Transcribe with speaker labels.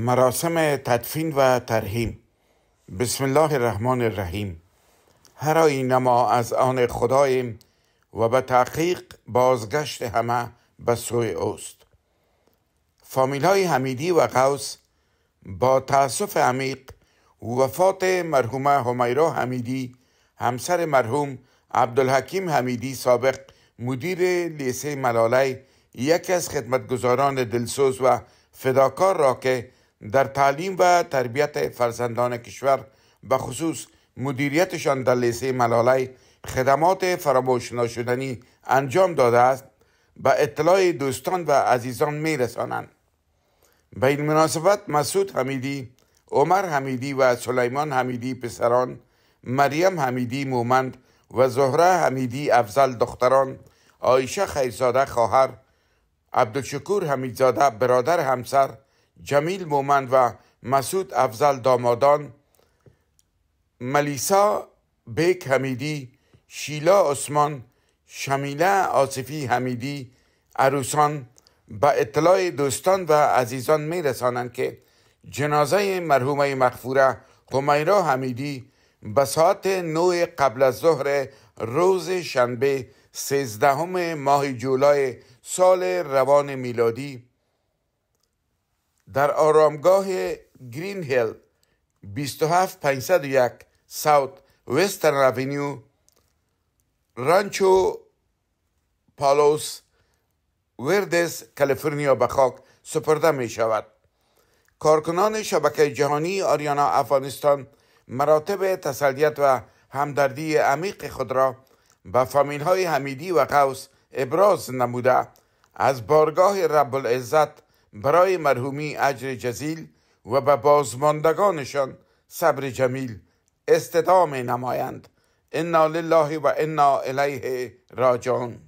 Speaker 1: مراسم تدفین و ترحیم بسم الله الرحمن الرحیم هر ما از آن خداییم و به تحقیق بازگشت همه به سوی اوست های حمیدی و قوس با تاسف عمیق وفات مرحومه همیرا حمیدی همسر مرحوم عبدالحکیم حمیدی سابق مدیر لیسه ملالی یکی از خدمتگزاران دلسوز و فداکار را که در تعلیم و تربیت فرزندان کشور به خصوص مدیریتشان در لیسه ملاله خدمات فراموش ناشدنی انجام داده است به اطلاع دوستان و عزیزان می رسانند به این مناسبت مسعود حمیدی عمر حمیدی و سلیمان حمیدی پسران مریم حمیدی مومند و زهره حمیدی افضل دختران آیشه خیزاده خواهر عبدالشکور حمیدزاده برادر همسر جمیل مومن و مسعود افضل دامادان ملیسا بیک حمیدی شیلا عثمان شمیله آصفی حمیدی عروسان با اطلاع دوستان و عزیزان می رسانند که جنازه مرحومه مغفوره همیرا حمیدی به ساعت نو قبل از ظهر روز شنبه سیزدهم ماه جولای سال روان میلادی در آرامگاه گرین هیل 27501 ساوت وسترن رونیو رانچو پالوس وردس کالیفرنیا به خاک سپرده می شود کارکنان شبکه جهانی آریانا افغانستان مراتب تسلیت و همدردی عمیق خود را به فامیل های حمیدی و قوس ابراز نموده از بارگاه رب العزت برای مرحومی اجر جزیل و به بازماندگانشان صبر جمیل استدام نمایند انا لله و انا الیه راجعون